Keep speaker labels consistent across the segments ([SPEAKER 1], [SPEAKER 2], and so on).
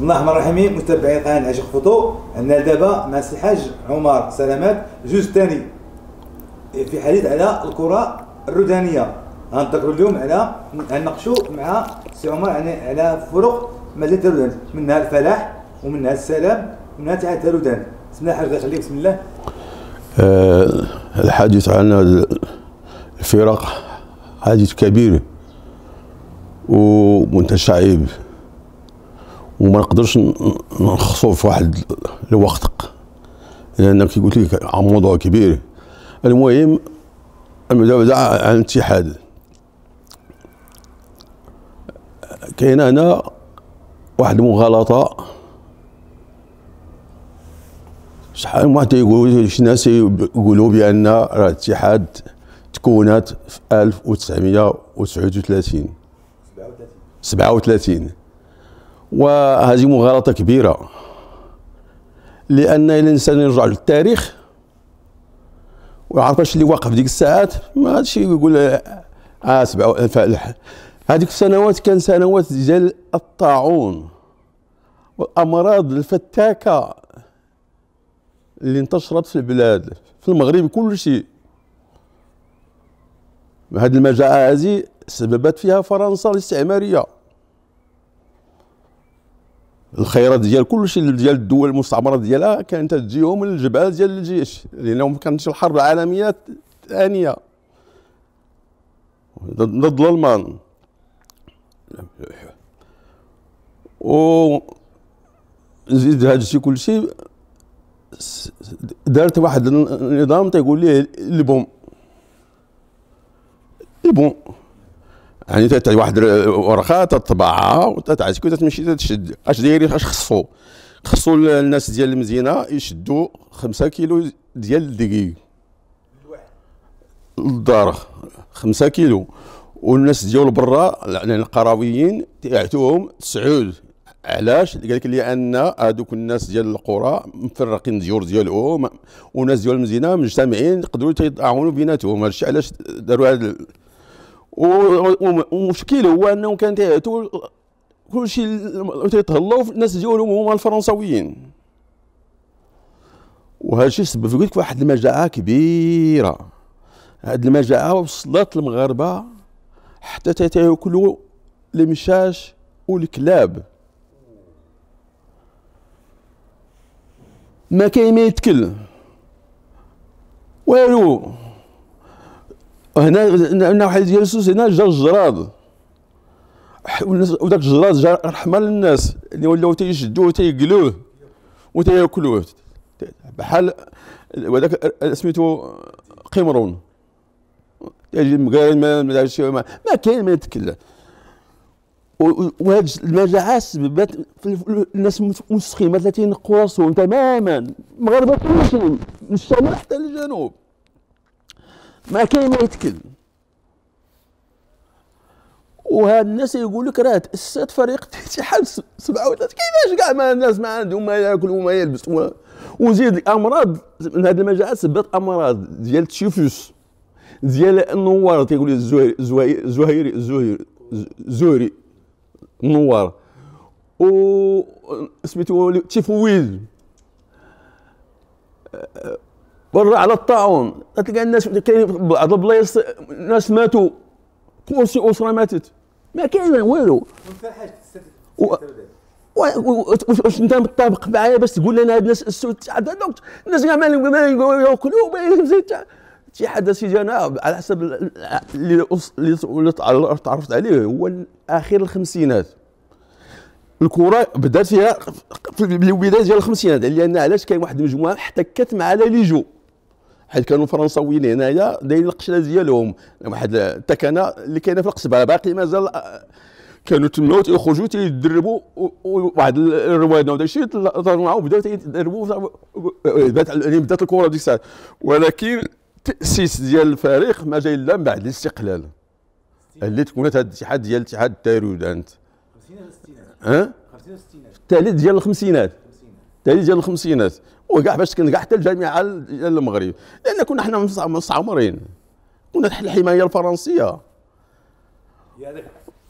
[SPEAKER 1] بسم الله الرحمن الرحيم متابعي قناه عشق فوتو عندنا دابا مع السي الحاج عمر سلامات جزء ثاني في حديث على الكره الردانيه غنتذكروا اليوم على غنناقشوا مع سي عمر على فرق مدينه الردان منها الفلاح ومنها السلام ومنها تاع الردان بسم الله الحاج خليك بسم الله آه، الحديث عن الفرق حديث كبير ومتشعب وما نقدرش نخصو في واحد الوقت لان كي قلت لك موضوع كبير المهم المدافع عن الاتحاد كاين هنا واحد المغالطه شحال من واحد تيقولوا شي ناس يقولوا بان راه الاتحاد تكونت في 1939 37 37 وهذه مغالطة كبيرة لأن الإنسان يرجع للتاريخ ويعرف اش اللي واقع في ديك الساعات ما غاديش يقول اه سبعة هذيك السنوات كان سنوات ديال الطاعون والأمراض الفتاكة اللي انتشرت في البلاد في المغرب كل شيء هذه المجاعة هذه سببت فيها فرنسا الاستعمارية الخيرات ديال كلشي ديال الدول المستعمره ديالها كانت تجيهم الجبهه ديال الجيش لانهم كانت كانتش الحرب العالميه الثانيه ضد الالمان و زيد هذا الشيء كلشي دارت واحد النظام تيقول ليه لي بون يعني تاع واحد ورقه تطبعها وتتعس كي تمشي تشد اش داير اش خصو خصو الناس ديال المزينه يشدوا 5 كيلو ديال الدقي للدار 5 كيلو والناس ديال برا يعني القراويين يعطوهم تسعود علاش قال لك لان هذوك الناس ديال القرى مفرقين الديور ديالهم وناس ديال المزينه مجتمعين يقدروا يتعاونوا بيناتهم هادشي علاش داروا هذا والمشكل هو انهم كان تيعطوا كلشي تيتهلاو في الناس ديالهم هما الفرنساويين وهذا الشيء سبب في واحد المجاعه كبيره هاد المجاعه وصلت المغاربه حتى تياكلوا المشاش والكلاب ما كاين ما يتكل والو وهنا عندنا واحد السوس هنا جا الجراد وداك الجراد جا رحمه للناس اللي ولاو تيشدوه تيقلوه وتياكلوه بحال وذاك سميتو قمرون تيجي مقارن ما ما ما, ما كاين ما يتكلم وهاد المجاعه سببت الناس مسخين ما ينقوا راسهم تماما المغاربه كلشي من الشمال حتى للجنوب ما كاين ما يتكل وهاد الناس يقول لك راه تاسست فريق الاتحاد 37 كيفاش كاع ما الناس ما عندهم ما ياكلوا وما يلبسوا وزيد الامراض من هاد المجاعات سبت امراض ديال التيفوس ديال النوار تيقول الزهري الزهيري الزهيري الزهري النوار و سميتو تيفويد برا على الطاعون تلقى الناس كاين بعض البلايص ناس ماتوا اسره اسره ماتت ما كاين والو واش انت متطابق معايا باش تقول لنا هاد الناس السود الناس كاع ما ياكلوا شي حد سيدي انا على حسب اللي اللي تعرفت عليه هو اخر الخمسينات الكره بدات فيها في البدايه ديال الخمسينات لان علاش كاين واحد المجموعه احتكت مع لا ليجو حيت كانوا الفرنساويين هنايا دايرين القشله ديالهم واحد التكنه اللي كاينه في القصبه باقي مازال آه، كانوا تما تيخرجوا تيدربوا واحد الروانه وداك الشيء طلعوا بداو تيدربوا آه، بدات يعني بدات الكره ديك الساعه ولكن التاسيس ديال الفريق ما جاي الا من بعد الاستقلال اللي تكونت هذا الاتحاد ديال الاتحاد التارودانت 50 60 ها 50 60 الثالث ديال الخمسينات الثالث ديال الخمسينات وكاع باش حتى الجامعه المغرب لان كنا حنا مستعمرين كنا تحت الحمايه الفرنسيه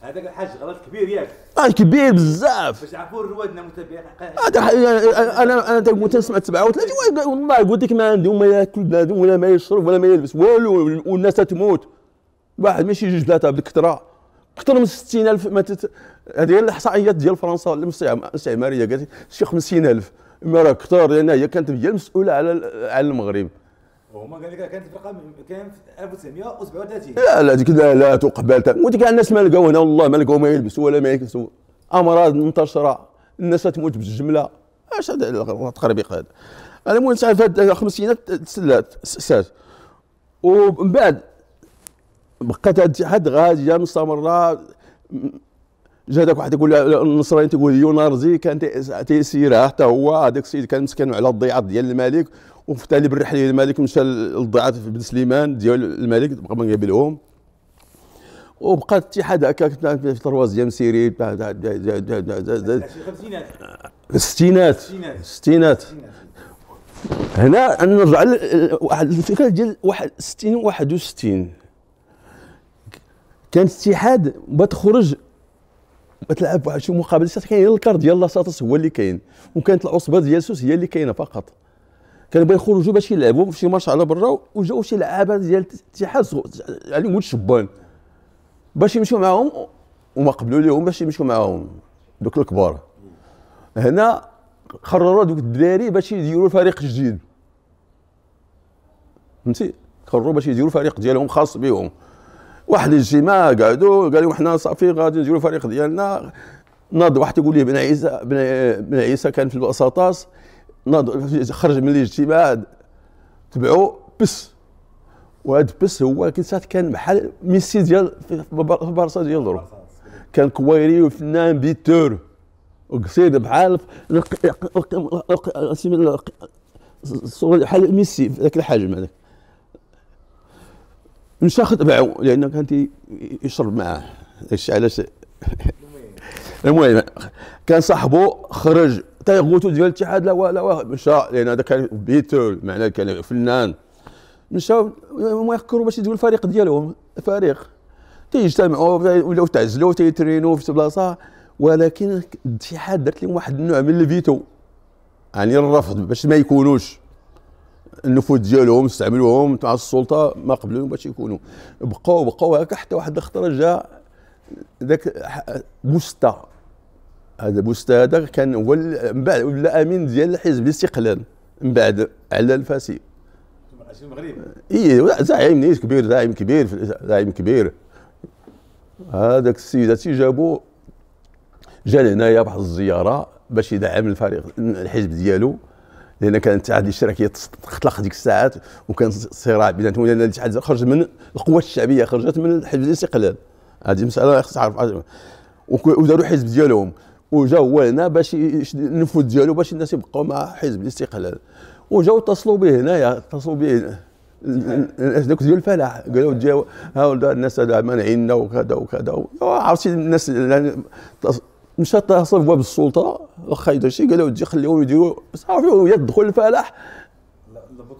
[SPEAKER 1] هذاك الحاج غلط كبير ياك اه كبير بزاف باش عفوا روادنا متابعين آه، آه، آه، انا انا انا سمعت 37 والله قلت لك ما عندي ما ياكل ولا ما يشرب ولا ما يلبس والو والناس تموت واحد ماشي جوج ثلاثه بالكثره اكثر من 60000 هذه هي الاحصائيات ديال فرنسا الاستعماريه قالت شي 50000 ما راه كثار لان هي كانت هي المسؤوله على على المغرب وهما قال لك كانت الفرقه كانت 1937 لا لا ديك لا, لا تقبل وديك الناس ما لقاو هنا والله ما لقاو ما يلبسوا ولا ما يلبسوا امراض منتشره الناس تموت بالجمله اش هذا التخربيق هذا انا المهم ساعه في الخمسينات تسلات سات ومن بعد بقات هاد الاتحاد غاديه مستمره جا داك واحد يقول النصراني تيقول يونارزي كان تيسيرها حتى هو هذاك السيد كان مسكين على الضيعه ديال الملك وفي وفتالي بالرحله ديال الملك مشى للضيعه في بن سليمان ديال الملك بقى ما قابلهم وبقى الاتحاد هكاك في طرواز سيري في الستينات الستينات هنا نرجع لواحد الفكره ديال واحد 60 61 كان الاتحاد بغات تخرج ما تلعب واحد شي مقابله كاين الكار ديال لاساتوس هو اللي كاين وكانت العصبه ديال سوس هي اللي كاينه فقط كانوا بغا يخرجوا باش يلعبوا في شي ماتش على برا وجاو شي لعابه ديال الاتحاد يعني ولد الشبان باش يمشيو معاهم وما قبلوا لهم باش يمشيو معاهم دوك الكبار هنا قرروا دوك الدراري باش يديروا فريق جديد فهمتي قرروا باش يديروا فريق ديالهم خاص بهم واحد الاجتماع قعدوا قالوا احنا صافي غادي نديروا الفريق ديالنا ناض واحد يقول لي بن عيسى بن عيسى كان في الوسطاس ناض خرج من الاجتماع تبعوا بس وهذا بس هو كيسات كان بحال ميسي ديال في بارسا ديال دروك كان كويري وفنان بيتور وقصير بحال بحال ميسي ذاك الحجم هذاك الشيخ بعو لان كان يشرب معاه علاش المهم كان صاحبه خرج حتى يغوتو ديال الاتحاد لا لا مشى لان هذا كان بيتول معناه كان فنان مشاو هما يفكروا باش يديروا الفريق ديالهم فريق تيجتمعوا ولاو تعزلوا تيترينوا في بلاصه ولكن الاتحاد درت لهم واحد النوع من الفيتو يعني الرفض باش ما يكونوش النفوذ ديالهم استعملوهم مع السلطه ما قبلوا باش يكونوا بقاو بقاو هكا حتى واحد الخطره جا ذاك بوستا هذا بوستا هذا كان هو من بعد ولا امين ديال حزب الاستقلال من بعد على الفاسي المغرب اي زعيم كبير زعيم كبير زعيم كبير هذاك السيد هادشي جابو جا لهنايا بواحد الزياره باش يدعم الفريق الحزب ديالو لان كانت الاتحاد الاشتراكي تخلق ديك الساعات وكان صراع بيناتهم لان الاتحاد خرج من القوات الشعبيه خرجت من حزب الاستقلال هذه مساله خاص تعرف وداروا حزب ديالهم وجا هو هنا باش النفوذ ديالو باش الناس يبقوا مع حزب الاستقلال وجاو اتصلوا به هنايا اتصلوا به ذاك ديال الفلاح قالوا جاو ها الناس هذا مانعيننا وكذا وكذا عرفتي الناس يعني مشات لها صف بواب السلطه واخا داكشي قالوا تجي خليهم يديروا صافي يدخل الفلاح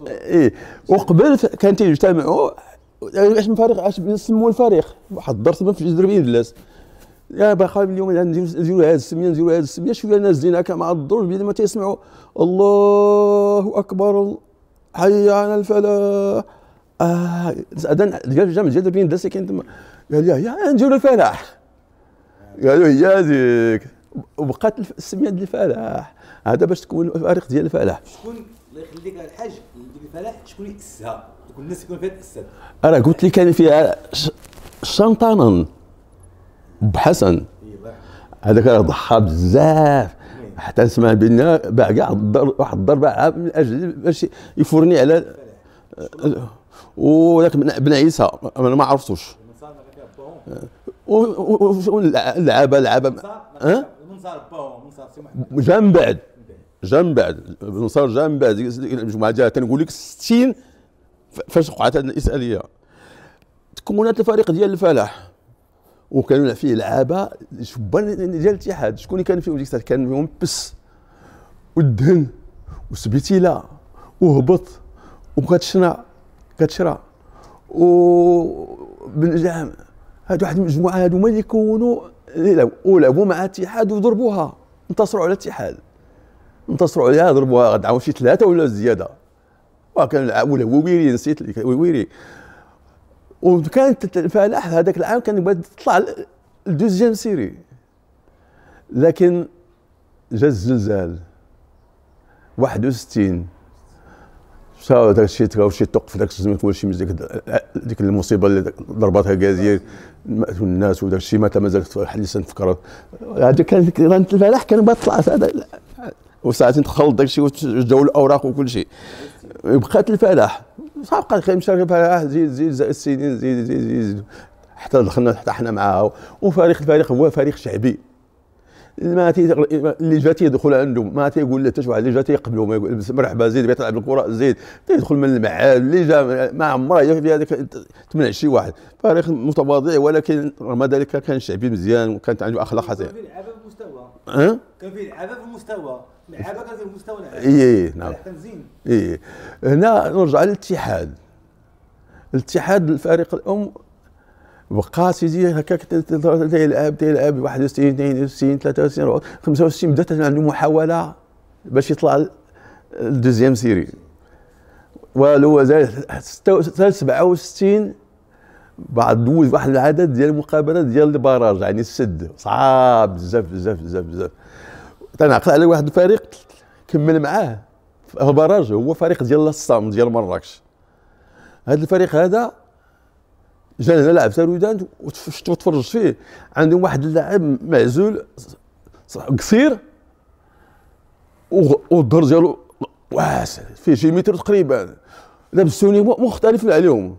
[SPEAKER 1] ايه وقبل كان تيجتمعوا اش من فريق اش يسموا الفريق واحد الدرس ما في جدر بيدلاس يا باخا اليوم نديروا هذه السميه نديروا هذه السميه شويه الناس دينا هكا مع الدور بلا ما تيسمعوا الله اكبر حي على الفلاح اه اذن جا من جدر بيدلاس كاين تما قال لي يا نديروا الفلاح قالوا هي وبقات السميه ديال الفلاح هذا باش تكون الفريق ديال الفلاح شكون الله يخليك الحاج الفلاح شكون ياسسها دوك الناس يكون فيها تاسست راه قلت لي كان فيها شنطنن بحسن إيه، هذاك راه ضحى بزاف إيه. حتى نسمع بان باع كاع واحد الضربه عام من اجل باش يفورني على وذاك أه، أه، بن عيسى انا ما عرفتوش واللعابه اللعابه المنصار باهم المنصار جا من بعد جا من بعد المنصار جا من بعد المجموعه ديالها تنقول لك 60 فاش وقعت هذه الاسئله تكونات الفريق ديال الفلاح وكانوا فيه لعابه شبان ديال الاتحاد شكون اللي كان فيهم ديك الساعه كان فيهم بس والدهن وسبيتيلا وهبط وكاتشنا كاتشرا و بن هاد واحد المجموعه هادو هما اللي يكونوا ولعبوا مع الاتحاد وضربوها انتصروا على الاتحاد انتصروا عليها ضربوها غدعوا شي ثلاثه ولا زياده وكان ولا ويري نسيت ويري وكانت الفلاح هذاك العام كان يبغى تطلع الدوزيام سيري لكن جا الزلزال 61 صافي داك الشيء تراو شي داك الزمن كل شيء ديك ديك المصيبه اللي ضربتها غازيه الناس وداك الشيء متى مازال حليسه نفكر هذا كان رانت الفلاح كان بطلع طلعت هذا وساعتين تخلط داك الشيء وجاو الاوراق وكل شيء بقات الفلاح صافي بقى مشارك الفلاح آه، زيد زيد زائد السنين زيد زيد زيد حتى دخلنا حتى حنا معاها وفريق الفريق هو فريق شعبي ما تي اللي جا تيدخل عندهم ما تيقول له حتى واحد اللي جا يقبلوا ما يقول مرحبا زيد بغيت تلعب الكره زيد تيدخل من المعاد اللي جا ما عمره في هذاك تمنع شي واحد فريق متواضع ولكن رغم ذلك كان شعبي مزيان وكانت عنده اخلاق حسنه كان في لعابه في المستوى أه؟ كان في لعابه في المستوى لعابه كان في المستوى اي إيه، إيه، نعم زين اي إيه. هنا نرجع للاتحاد الاتحاد الفريق الام بقى سيدي هكاك تيلعب تيلعب 61 62 63 65 بدات عنده محاوله باش يطلع الدوزيام سيري والو حتى 67 بعد دوز واحد العدد ديال المقابلات ديال البراج يعني السد صعاب بزاف بزاف بزاف بزاف تنعقل على واحد الفريق كمل معاه البراج هو فريق ديال الصام ديال مراكش هذا الفريق هذا جا هنا لعب تارودان وتفرجت فيه عندهم واحد اللاعب معزول قصير والظهر ديالو واسع فيه شي متر تقريبا لابس توني مختلف عليهم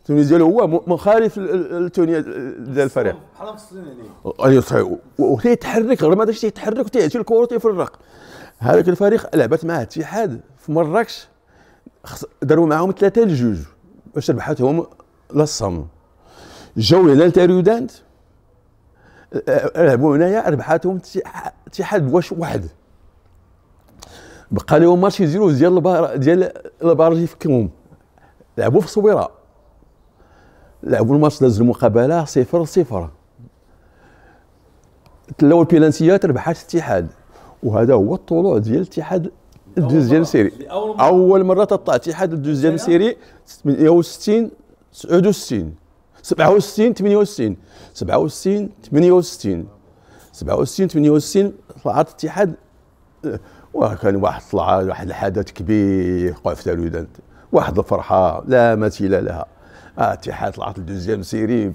[SPEAKER 1] التوني ديالو هو مخالف التوني ديال الفريق بحال مفصلين عليه ايوا صحيح وتيتحرك غير ما داش تيتحرك وتيعطي الكره وتيفرق هذاك الفريق لعبت مع اتحاد في مراكش داروا معاهم ثلاثه لجوج باش ربحتهم للصم جوله للتريودانت لعبوا أه، أه، هنايا ربحاتهم اتحاد واش واحد بقى لهم ماتش يزيرو ديال البار ديال البارجي يفكهم لعبوا في الصويره لعبوا الماتش داز المقابله صفر صفر تلاو بيلانسيات ربحات الاتحاد وهذا هو الطلوع ديال الاتحاد الدوزيام سيري اول مره تطلع اتحاد الدوزيام سيري من 60 69 67 68 67 68 67 68 طلعت الاتحاد وكان واحد طلع واحد الحدث كبير وقع في تالودان واحد الفرحه لا مثيل لها آه، اتحاد طلعت الدوزيام سيري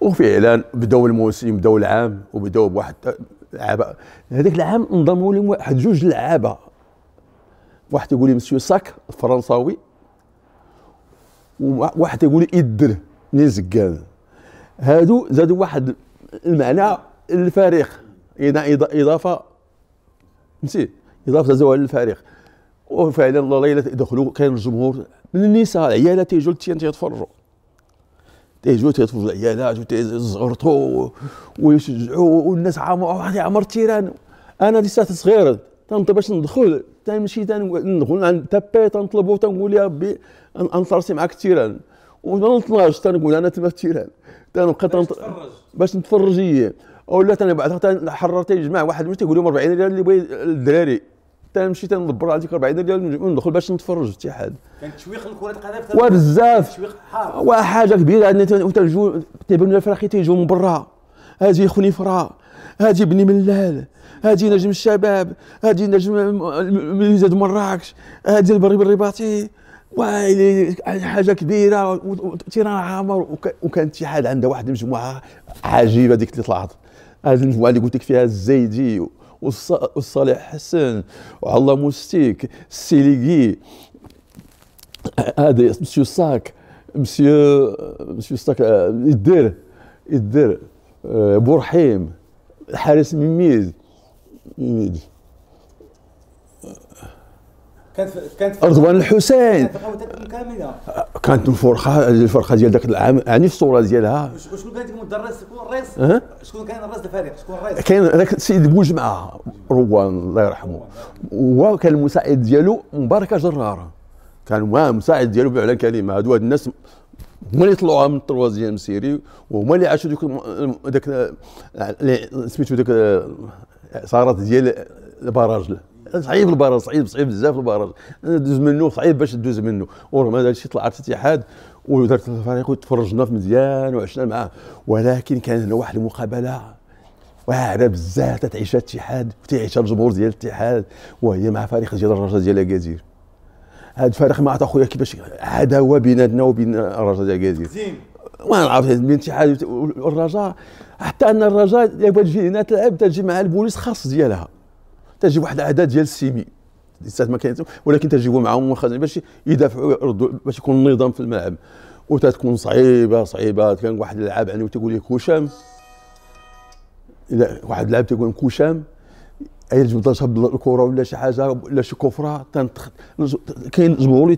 [SPEAKER 1] وفعلا بداو الموسم بداو العام وبداو بواحد لعابه هذاك العام انضموا لهم واحد جوج لعابه واحد يقول لي مسيو ساك الفرنساوي وواحد تيقول يدر نزقان هادو زادوا واحد المعنى للفريق اضافه فهمتي اضافه زوال الفريق وفعلا الليله يدخلوا دخلوا كاين الجمهور من النساء العيالات تيجوا للتيان تيتفرجوا تيجوا تيتفرجوا العيالات وتيزغرطوا ويشجعوا والناس عامر واحد عمر التيران انا لساتي صغير تنطلب باش ندخل تنمشي تندخل عند تبي تنطلبوا تنقول يا ربي انصرسي معاك التيران وما نطلعش تنقول انا تما في التيران تنبقى تنتفرج باش نتفرج ولا بعد حررت جماع واحد مش تيقول لهم 40 ريال اللي بغي الدراري تنمشي تنضبر على ديك 40 ريال وندخل باش نتفرج في الاتحاد كان تشويق لكره القدم وبزاف تشويق حار وحاجه كبيره عندنا وتنجو تيبان الفراخي تيجو من برا هاجي خوني فرا هاجي بني ملال هاجي نجم الشباب هاجي نجم ميزاد مراكش هاجي البري الرباطي ويلي حاجه كبيره تيران عامر وكان اتحاد عنده واحد المجموعه عجيبه ديك اللي طلعت هذه المجموعه اللي قلت لك فيها الزيدي والصالح حسن وعلا موستيك السيليكي هذا مسيو ساك مسيو مسيو ساك الدر الدير آه، بورحيم حارس ميميز كانت كانت رضوان الحسين كانت كانت مفرخه الفرقه ديال ذاك العام يعني الصوره ديالها شكون كان المدرس شكون الرئيس أه؟ شكون كان الرئيس الفريق شكون الرئيس كان هذاك السيد بوجمعه روان الله يرحمه هو كان المساعد ديالو مباركه جراره كان هو المساعد ديالو بمعنى الكلمه هادو هاد الناس هما اللي طلعوها من الطرواز ديال مسيري وهما اللي عاشوا ديك ذاك سميتو داك صارت ديال البراجل صعيب البراز صعيب صعيب بزاف البراز دوز منه صعيب باش تدوز منه ورغم هذا الشيء طلعت الاتحاد ودرت الفريق وتفرجنا في مزيان وعشنا معاه ولكن كان هنا واحد المقابله واعره بزاف تتعيشها الاتحاد وتعيش الجمهور ديال الاتحاد وهي مع فريق ديال الرجاء ديال اكازير هذا الفريق ما عرفت اخويا كيفاش عداوه بيناتنا وبين الرجاء ديال اكازير ما عرفت بين الاتحاد والرجاء حتى ان الرجاء يبغى تجي هنا تلعب تجي مع البوليس خاص ديالها تجي واحد العدد ديال السيمي لسات ما كاينش ولكن تجيبوا معاهم الخزنه باش يدافعوا يردوا باش يكون النظام في الملعب وتتكون صعيبه صعيبه كان واحد اللاعب عنده يعني تيقول لك كوشام واحد اللاعب تيقول كوشام يجب تهبط الكره ولا شي حاجه ولا شي كفره تنتخ... كاين جمهور اللي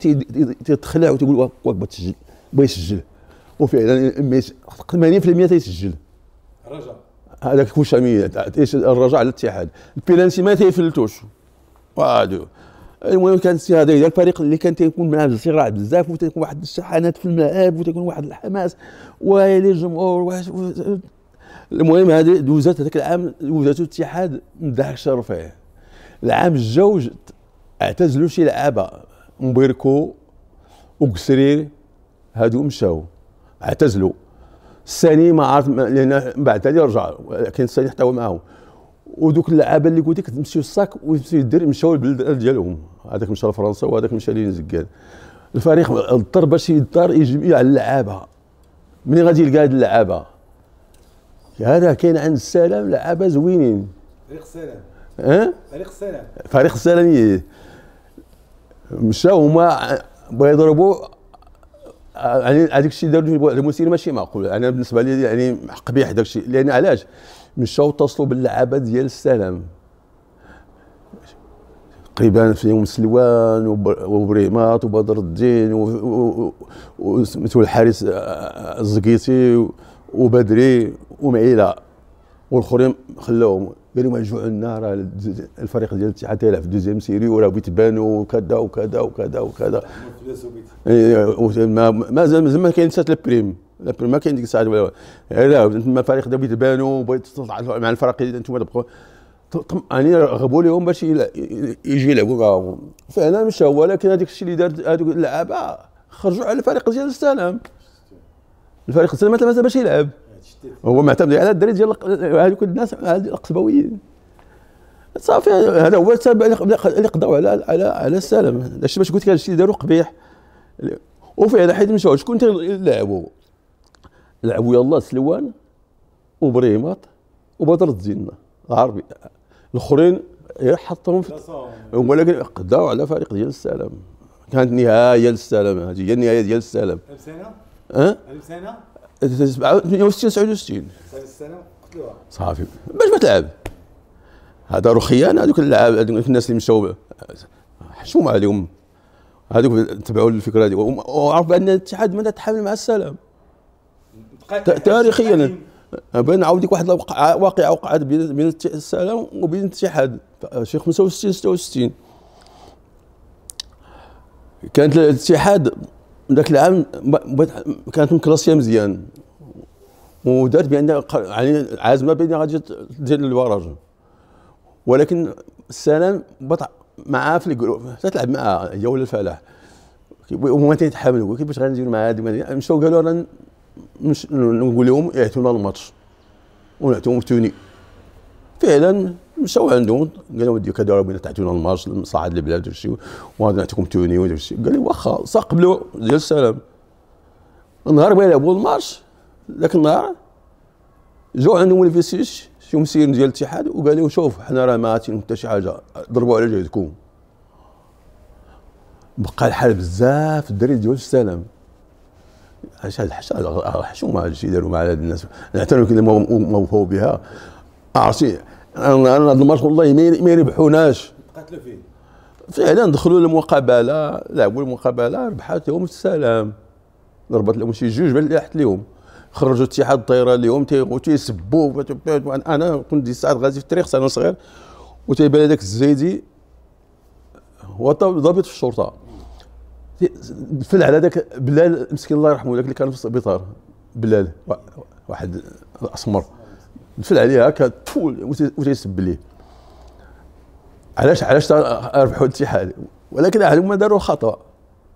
[SPEAKER 1] تيتخلع وتيقول واك بغا تسجل بغا يسجل وفعلا 80% تيسجل رجاء هذاك كوش ايش الرجاء للاتحاد البيلانسي ما تيفلتوش وادو المهم كان السي هذا ديال الفريق اللي كان تيكون معاه الاستقرار بزاف وتيكون واحد الشحنات في الملعب وتيكون واحد الحماس ويا الجمهور المهم هذه دوزات هذاك العام دوزات الاتحاد مدهشر فيه العام الجوج اعتزلوا شي لعابه مبركو وقسرير هادو مشاو اعتزلوا الثاني ما عرف لان من بعد تالي رجع كان الثاني حتى هو معاهم ودوك اللعابه اللي قلت لك تمشيو الساك وتمشي الدير مشاو للبلاد ديالهم هذاك مشى لفرنسا وهذاك مشى لزكان الفريق اضطر باش يضطر يجمع اللعابه منين غادي يلقى هاد اللعابه هذا كاين عند السلام لعابه زوينين فريق السلام ها فريق السلام فريق السلام إيه. مشاو هما بغا يضربوا يعني هذاك الشيء داروا المسير ماشي معقول انا بالنسبه لي يعني قبيح داك الشيء لان علاش مشاو اتصلوا باللعابه ديال السلام قريبان فيهم سلوان وبريمات وبدر الدين وسميتو الحارس آه، آه، الزقيتي وبدري ومعيله والاخرين خلوهم قالوا ما جوع لنا راه الفريق ديال الاتحاد تيلعب في دوزيام سيري وراه بانو وكذا وكذا وكذا وكذا مازال إيه، مازال ما كاين حتى البريم البريم ما كاين ديك الساعه ولا لا الفريق دا بانو بغيت تطلع مع الفرق انتم تبقوا طمئنين رغبوا لهم باش يجي يلعبوا فعلا مشى هو هذاك الشيء اللي دار هذوك اللعابه خرجوا على الفريق ديال السلام الفريق السلام مازال باش يلعب هو معتمد على الدراري ديال هذوك الناس القصبويين صافي هذا هو السبب اللي قضاو على على على السلام علاش باش قلت لك هذا الشيء داروا قبيح وفعلا حيت مشاو شكون لعبوا لعبوا يلاه سلوان وبريماط وبدر الدين عربي الاخرين حطهم في ولكن قضاو على فريق ديال السلام كانت نهايه للسلام هذه هي النهايه ديال السلام ألف سنه؟ أه؟ 1000 سنه؟ 68 69 قتلوها صافي باش ما تلعب هذا خيانه هذوك اللعاب هذوك الناس اللي مشاو حشوم عليهم هذوك تبعوا الفكره هذه وعرف بان الاتحاد ماذا تحامل مع السلام تاريخيا بين نعاود ديك واحد واقعه وقعت بين السلام وبين الاتحاد شي 65 66 كانت الاتحاد ذاك العام كانت مكلاصية مزيان ودارت بان يعني عازمه بان غادي تدير الوراج ولكن السلام بطع معاه في الجروب تلعب معاه هي ولا الفلاح وما تيتحاملوا كيفاش غندير مع المدينة مشاو قالوا رانا نقول لهم يعطونا الماتش ونعطيهم توني فعلا مشاو عندهم قال لهم ودي كذا ربنا تعطيونا المارش لمصلحه البلاد وشي وهذا نعطيكم توني وشي قال لي واخا صا قبلوا ديال السلام النهار ما يلعبوا المارش ذاك النهار جو عندهم الفيسيش شي مسير ديال الاتحاد وقال لهم شوف حنا راه ما عطينا حتى شي حاجه ضربوا على جهدكم بقى الحال بزاف الدري ديال السلام اش هاد الحشومه هادشي داروا مع هاد الناس نعتبروا كلمه موهوب بها عرفتي انا هاد الماتش والله ما يربحوناش تقاتلوا فيه فعلا دخلوا للمقابله لعبوا المقابله لهم السلام ضربت لهم شي جوج بان راحت لهم خرجوا اتحاد الطيران اليوم تيسبوا انا كنت ديك الساعه غازي في الطريق انا صغير وتيبان هذاك الزيدي هو ضابط في الشرطه دفل على ذاك بلال مسكين الله يرحمه ذاك اللي كان في السبيطار بلال واحد الاسمر دفل عليها هكا طول وتيسب ليه علاش علاش ربحوا الاتحاد ولكن هما داروا خطا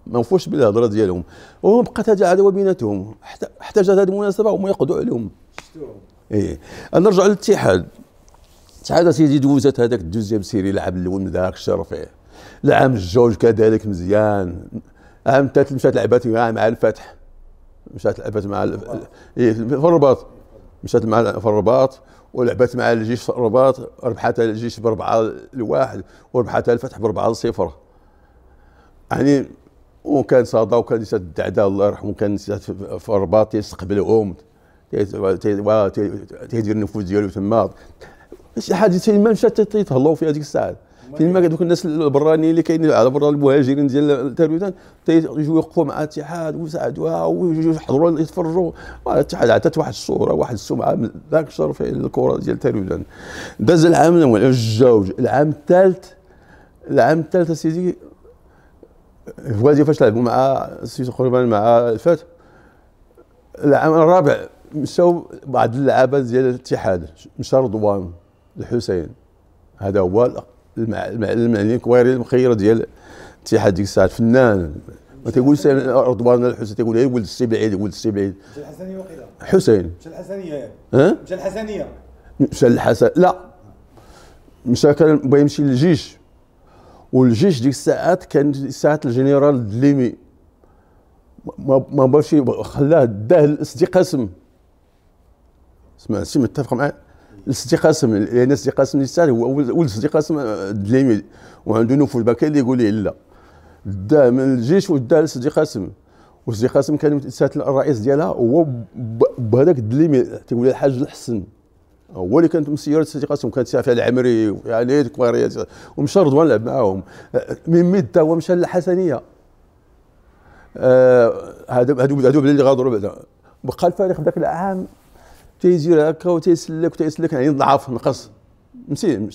[SPEAKER 1] ما نفوش بالهضره ديالهم وهم بقات هذه عداوه بيناتهم حتى احتاجت هذه المناسبه هما يقضوا عليهم ايه نرجع للاتحاد الاتحاد سيدي دوزات هذاك الدوزيام سيري لعب الاول من ذاك الشرفيه العام الجوج كذلك مزيان عام الثالث مشات لعبات مع الفتح مشات لعبات مع في الرباط إيه، مشات مع في الرباط ولعبت مع الجيش في الرباط ربحت الجيش بربعة لواحد وربحت الفتح بربعة لصفر يعني وكان صادا وكان نسات الدعدة الله يرحمه كان في الرباط تيستقبلهم تيدير النفوذ ديالو تما شي حاجه ما مشات تيتهلاو فيها هذيك الساعه فين ما كتكون الناس البرانيين اللي كاينين على برا المهاجرين ديال تاريوتان تيجيو يوقفوا مع الاتحاد ويساعدوها ويجيو يحضروا يتفرجوا آه، الاتحاد عطات واحد الصوره واحد السمعه ذاك الشهر في الكره ديال تاريوتان داز العام الجوج العام الثالث العام الثالث سيدي فوازي فاش لعبوا مع تقريبا مع الفات العام الرابع مشاو بعض اللعابه ديال الاتحاد مشى رضوان الحسين هذا هو الكواري المخيره ديال الاتحاد ديك الساعه فنان ما تيقولش رضوان الحسين تيقول ايه ولد السي بعيد ولد السي بعيد مشى الحسنيه وقيله حسين مشى الحسنيه ها مشى الحسنيه مشى الحسن لا مشى كان بغا يمشي للجيش والجيش ديك الساعات كان ساعات الجنرال دليمي ما بغاش خلاه داه لصديق قاسم سمعتي متفق معايا الاستي قاسم لان الاستي قاسم اللي هو ولد الاستي قاسم آه، دليمي وعنده نفوذ بكى اللي يقول ليه لا دا من الجيش ودا لسيدي قاسم وسيدي قاسم كان سات الرئيس ديالها هو بهذاك الدليمي تيقول الحاج الحسن هو اللي كانت مسيره سيدي قاسم كانت فيها العمري يعني كواريات ومشى رضوان لعب معاهم آه، من مده هو مشى للحسنيه هذا هذو هذو اللي غادروا بعدا بقى الفريق ذاك العام تيزير هكا وتيسلك وتيسلك يعني ضعف نقص نسي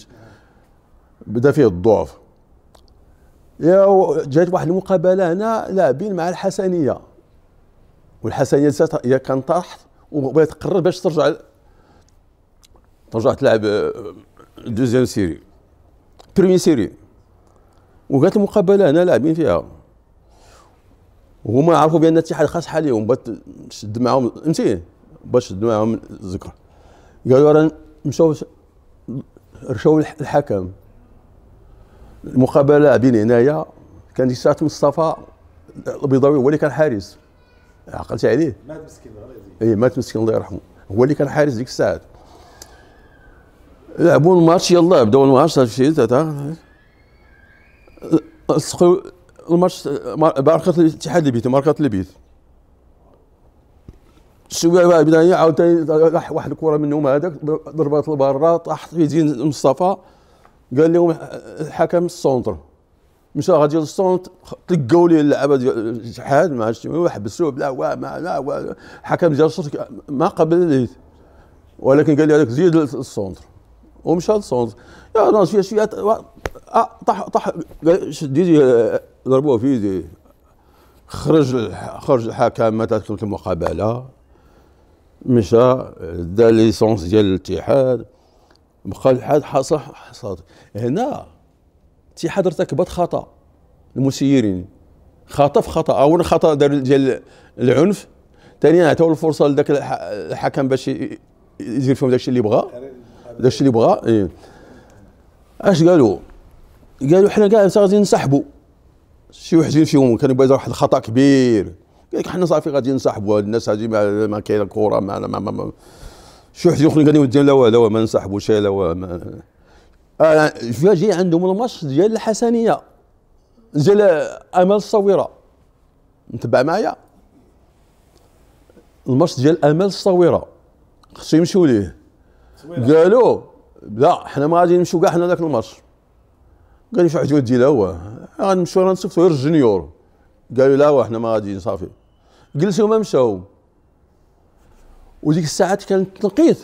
[SPEAKER 1] بدا فيه الضعف يا جات واحد المقابله هنا لاعبين مع الحسنيه والحسنيه هي كان طاحت وبغيت تقرر باش ترجع ترجع تلعب آه، دوزيام سيري بريمي سيري وقالت المقابله هنا لاعبين فيها وهما عرفوا بان الاتحاد خاص حاليهم بغات تشد معاهم فهمتي باش الدماء من ذكر قالوا رانا مشاو رشاو الحكم المقابله بين هنايا كان ديك مصطفى البيضاوي هو اللي كان حارس عقلت عليه مات مسكين الله يرحمه اي مات مسكين الله يرحمه هو اللي كان حارس ديك الساعات لعبوا الماتش يلا بداو الماتش شي سقوا الماتش ماركات الاتحاد البيت ماركات البيت الشويعه بدا عاوتاني راح واحد الكره منهم هذاك ضربات لبرا طاح في زين مصطفى قال لهم الحكم السونتر مشى غادي للسونتر طقوا ليه اللعبه ديال الاتحاد ما عرفتش حبسوه بلا واه ما لا وا الحكم ديال الشرطه ما قبل ليه ولكن قال لي هذاك زيد للسونتر ومشى للسونتر يا ناس شويه شويه آه، طاح طاح شديتي آه، ضربوه في خرج خرج الحكم تاتكم المقابله مشى دا ليسونس ديال الاتحاد بقى الحال حصل حصل هنا الاتحاد ارتكبت خطا المسيرين خطا في خطا اولا خطا ديال العنف ثانيا عطاو الفرصه لذاك الحكم باش يدير فيهم داكشي اللي بغا داكشي اللي بغا إيه. اش قالوا قالوا حنا كاع غادي نسحبوا شي واحد فيهم كانوا بغا واحد الخطا كبير قال لك حنا صافي غادي هاد الناس هذه ما, كاين كاينه ما, ما, ما, شي واحد يخرج قال لي لا لا ما نصاحبوش لا ما آه، جاي عندهم الماتش ديال الحسنيه ديال امل الصويره نتبع معايا الماتش ديال امل الصويره خصو يمشيو ليه قالوا لا حنا ما غادي نمشيو كاع حنا ذاك الماتش قال لي شو واحد ودي لا هو آه، غنمشيو راه غير الجونيور قالوا لا حنا ما غاديين صافي جلسوا ما مشاو وديك الساعات كان التنقيط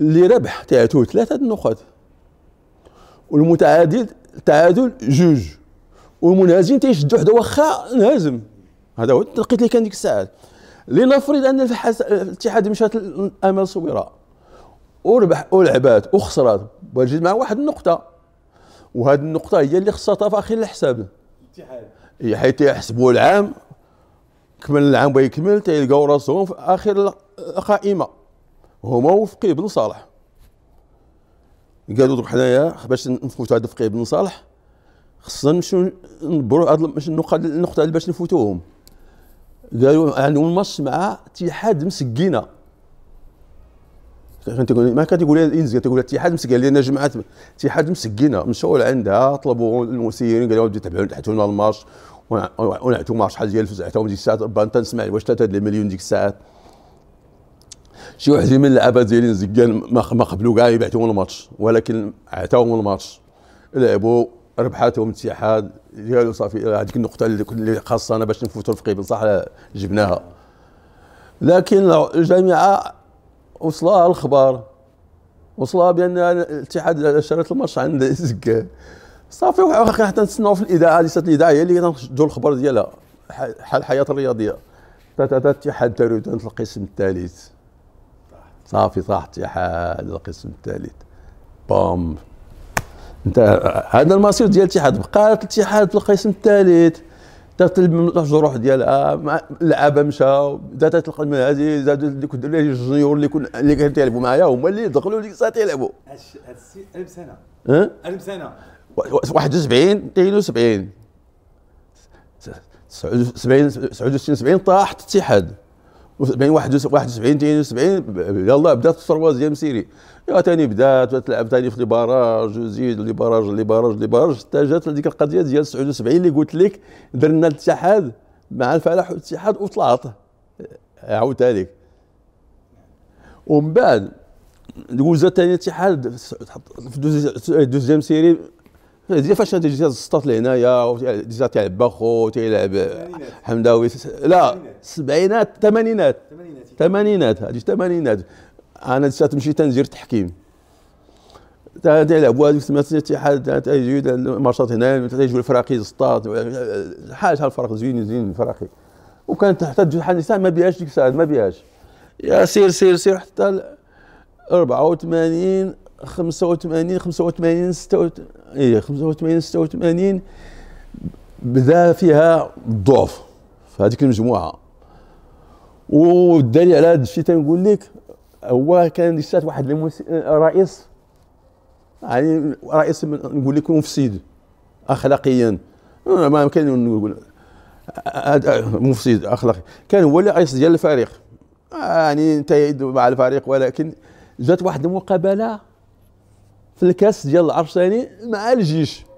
[SPEAKER 1] اللي ربح تاعتو ثلاثة نقاط والمتعادل تعادل جوج والمنهزم تيشدوا حدا واخا نهزم هذا هو التنقيط اللي كان ديك الساعات لنفرض ان الاتحاد مشات امام صويره وربح ولعبات وخسرات وجد مع واحد النقطه وهذه النقطه هي اللي خصها في اخر الحساب الاتحاد حيت يحسبوا العام كمل العام ويكمل تيلقاو راسهم في اخر القائمه هما وفقي بن صالح قالوا دوك حنايا باش نفوتوا هذا فقيه بن صالح خصنا نمشيو نبرو هاد النقطه النقطه اللي باش نفوتوهم قالوا عندهم ماتش مع اتحاد مسكينه ما كانت تقول لها تقول لها اتحاد مسكينه لان جماعة اتحاد مسكينه مشاو عندها طلبوا المسيرين قالوا تبعوا تحتونا الماتش مارش شحال ديال الفلوس عطاهم ديك الساعات بانتا نسمع واش ثلاثه ديال المليون ديك الساعات شي واحد من اللعابه ديال زكان ما قبلوا كاع يبعثوهم الماتش ولكن عطاهم الماتش لعبوا ربحاتهم الاتحاد قالوا صافي هذيك النقطه اللي خاصه انا باش نفوتوا الفقيه بصح جبناها لكن الجامعه وصلها الخبر وصلها بان الاتحاد شرات الماتش عند زكان صافي واخا حتى نتسناو في الاذاعه لسات الاذاعه هي اللي تنشدو الخبر ديالها حال الحياه الرياضيه الاتحاد الترودان القسم الثالث صافي صح الاتحاد القسم الثالث بوم انت هذا المصير ديال الاتحاد بقى الاتحاد في القسم الثالث تتلم الجروح ديالها اللعابه مشاو بدات تلقى هذه زادوا ديك الجونيور اللي كن اللي كانوا تيلعبوا معايا هما اللي دخلوا ديك الساعه تيلعبوا 1000 سنه 1000 سنه 71 72 70 69 70 طاح الاتحاد بين 71 72 يلا بدات الثروه ديال مسيري ثاني بدات تلعب ثاني في لي باراج وزيد لي باراج لي باراج لي باراج حتى جات هذيك القضيه ديال 79 اللي قلت لك درنا الاتحاد مع الفلاح والاتحاد وطلعت عاودت هذيك ومن بعد دوزا ثاني الاتحاد في دوزيام سيري ديجا فاش ديجا السطات لهنايا ديجا تيلعب باخو تيلعب حمداوي لا السبعينات الثمانينات الثمانينات هذه الثمانينات انا ديجا تمشي تنزير تحكيم تلعب واحد في الاتحاد تيجي ماتشات هنا تيجيو الفراقي السطات حاجه الفرق زوين زوين الفراقي وكانت حتى تجي ما بيهاش ديك الساعه ما بيهاش يا سير سير سير حتى 84 85 85 86 اي 85 86 بدا فيها الضعف في هذيك المجموعه والدليل على هذا الشيء تنقول لك هو كان ديك واحد الرئيس رئيس يعني رئيس نقول لك مفسد اخلاقيا ما يمكن نقول مفسد اخلاقي كان هو الرئيس ديال الفريق يعني انت مع الفريق ولكن جات واحد المقابله في الكاس ديال العرش ثاني يعني مع الجيش